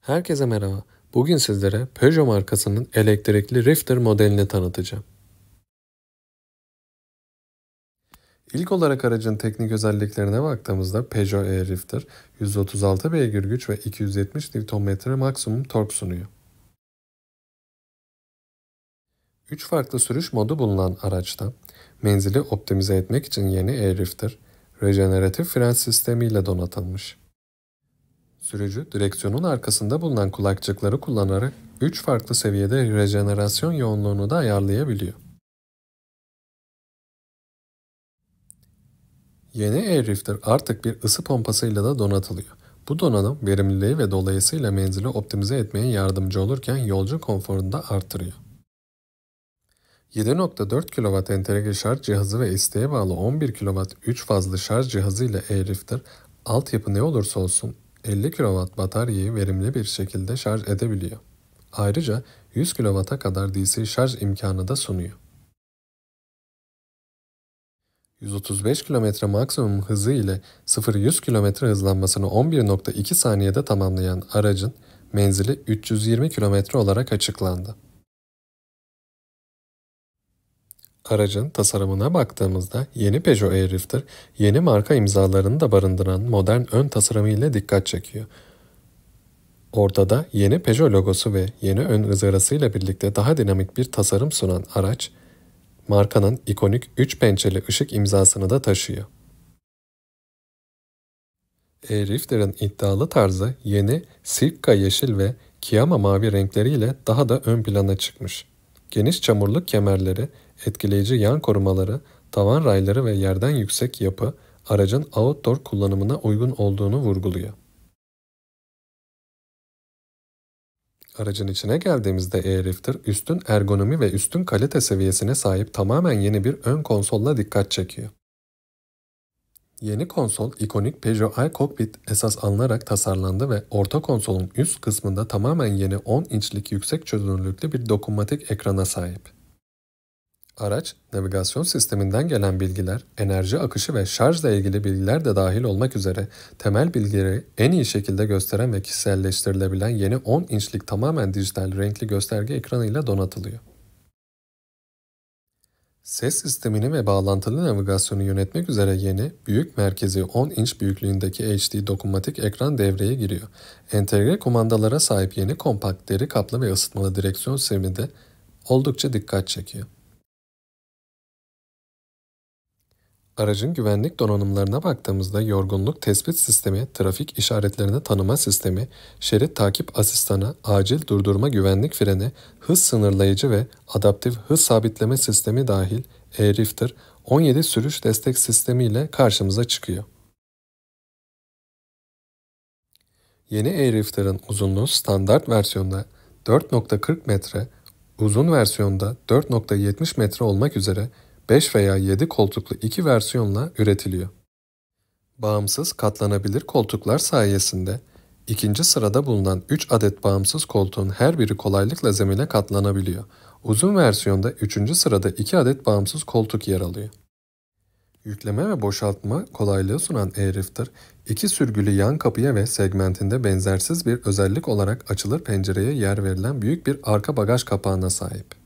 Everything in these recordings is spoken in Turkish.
Herkese merhaba. Bugün sizlere Peugeot markasının elektrikli Rifter modelini tanıtacağım. İlk olarak aracın teknik özelliklerine baktığımızda Peugeot e-Rifter 136 beygir güç ve 270 Nm maksimum tork sunuyor. 3 farklı sürüş modu bulunan araçta menzili optimize etmek için yeni e-Rifter, rejeneratif fren sistemiyle donatılmış. Sürücü direksiyonun arkasında bulunan kulakçıkları kullanarak 3 farklı seviyede rejenerasyon yoğunluğunu da ayarlayabiliyor. Yeni AirRifter artık bir ısı pompasıyla da donatılıyor. Bu donanım verimliliği ve dolayısıyla menzili optimize etmeye yardımcı olurken yolcu konforunu da artırıyor. 7.4 kW entegre şarj cihazı ve isteğe bağlı 11 kW 3 fazlı şarj cihazı ile AirRifter altyapı ne olursa olsun 50 kW bataryayı verimli bir şekilde şarj edebiliyor. Ayrıca 100 kW'a kadar DC şarj imkanı da sunuyor. 135 km maksimum hızı ile 0-100 km hızlanmasını 11.2 saniyede tamamlayan aracın menzili 320 km olarak açıklandı. Aracın tasarımına baktığımızda yeni Peugeot Airlifter yeni marka imzalarını da barındıran modern ön tasarımı ile dikkat çekiyor. Ortada yeni Peugeot logosu ve yeni ön ızgarasıyla birlikte daha dinamik bir tasarım sunan araç, markanın ikonik 3 pençeli ışık imzasını da taşıyor. Airlifter'ın iddialı tarzı yeni Silka yeşil ve Kia'ma mavi renkleriyle daha da ön plana çıkmış. Geniş çamurluk kemerleri, etkileyici yan korumaları, tavan rayları ve yerden yüksek yapı aracın outdoor kullanımına uygun olduğunu vurguluyor. Aracın içine geldiğimizde e üstün ergonomi ve üstün kalite seviyesine sahip tamamen yeni bir ön konsolla dikkat çekiyor. Yeni konsol ikonik Peugeot iCockpit esas alınarak tasarlandı ve orta konsolun üst kısmında tamamen yeni 10 inçlik yüksek çözünürlüklü bir dokunmatik ekrana sahip. Araç, navigasyon sisteminden gelen bilgiler, enerji akışı ve şarjla ilgili bilgiler de dahil olmak üzere temel bilgileri en iyi şekilde gösteren ve kişiselleştirilebilen yeni 10 inçlik tamamen dijital renkli gösterge ekranıyla donatılıyor. Ses sistemini ve bağlantılı navigasyonu yönetmek üzere yeni, büyük merkezi 10 inç büyüklüğündeki HD dokunmatik ekran devreye giriyor. Entegre kumandalara sahip yeni kompakt deri kaplı ve ısıtmalı direksiyon sistemi de oldukça dikkat çekiyor. Aracın güvenlik donanımlarına baktığımızda yorgunluk tespit sistemi, trafik işaretlerini tanıma sistemi, şerit takip asistanı, acil durdurma güvenlik freni, hız sınırlayıcı ve adaptif hız sabitleme sistemi dahil e-Rifter 17 sürüş destek sistemi ile karşımıza çıkıyor. Yeni e-Rifter'ın uzunluğu standart versiyonda 4.40 metre, uzun versiyonda 4.70 metre olmak üzere 5 veya 7 koltuklu iki versiyonla üretiliyor. Bağımsız katlanabilir koltuklar sayesinde ikinci sırada bulunan 3 adet bağımsız koltuğun her biri kolaylıkla zemine katlanabiliyor. Uzun versiyonda 3. sırada 2 adet bağımsız koltuk yer alıyor. Yükleme ve boşaltma kolaylığı sunan e iki sürgülü yan kapıya ve segmentinde benzersiz bir özellik olarak açılır pencereye yer verilen büyük bir arka bagaj kapağına sahip.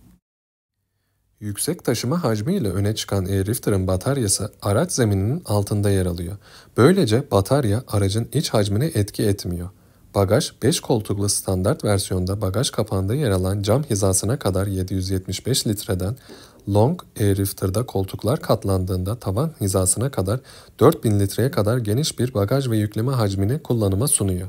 Yüksek taşıma hacmiyle öne çıkan airlifter'ın bataryası araç zemininin altında yer alıyor. Böylece batarya aracın iç hacmine etki etmiyor. Bagaj 5 koltuklu standart versiyonda bagaj kapağında yer alan cam hizasına kadar 775 litreden, Long Airlifter'da koltuklar katlandığında tavan hizasına kadar 4000 litreye kadar geniş bir bagaj ve yükleme hacmini kullanıma sunuyor.